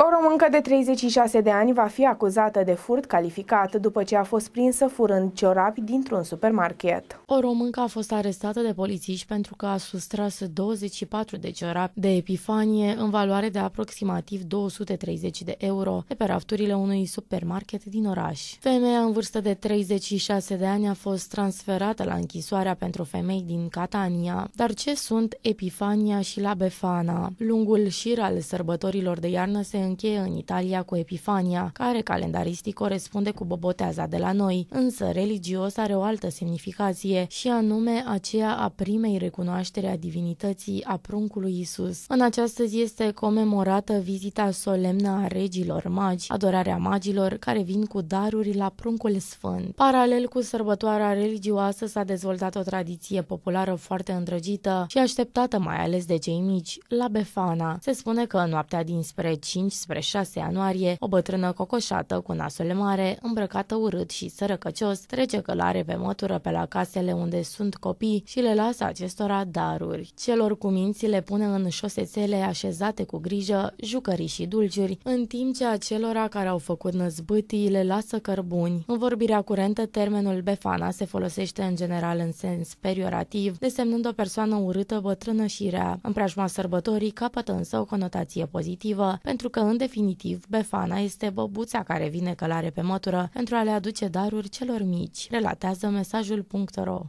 O româncă de 36 de ani va fi acuzată de furt calificat după ce a fost prinsă furând ciorapi dintr-un supermarket. O româncă a fost arestată de polițiști pentru că a sustras 24 de ciorapi de epifanie în valoare de aproximativ 230 de euro de pe rafturile unui supermarket din oraș. Femeia în vârstă de 36 de ani a fost transferată la închisoarea pentru femei din Catania. Dar ce sunt Epifania și la Befana? Lungul șir al sărbătorilor de iarnă se încheie în Italia cu Epifania, care calendaristic corespunde cu Boboteaza de la noi, însă religios are o altă semnificație și anume aceea a primei recunoaștere a divinității a pruncului Isus. În această zi este comemorată vizita solemnă a regilor magi, adorarea magilor care vin cu daruri la pruncul sfânt. Paralel cu sărbătoarea religioasă s-a dezvoltat o tradiție populară foarte îndrăgită și așteptată mai ales de cei mici, la Befana. Se spune că în noaptea dinspre 5 spre 6 ianuarie, o bătrână cocoșată cu nasul mare, îmbrăcată urât și sărăcăcios, trece călare pe mătură pe la casele unde sunt copii și le lasă acestora daruri. Celor cu minți le pune în șosețele așezate cu grijă, jucării și dulciuri, în timp ce acelora care au făcut năzbâtii le lasă cărbuni. În vorbirea curentă, termenul befana se folosește în general în sens periorativ, desemnând o persoană urâtă, bătrână și rea. În preajma sărbătorii capătă însă o conotație pozitivă, pentru că în definitiv, Befana este băbuța care vine călare pe mătură pentru a le aduce daruri celor mici, relatează mesajul.ro.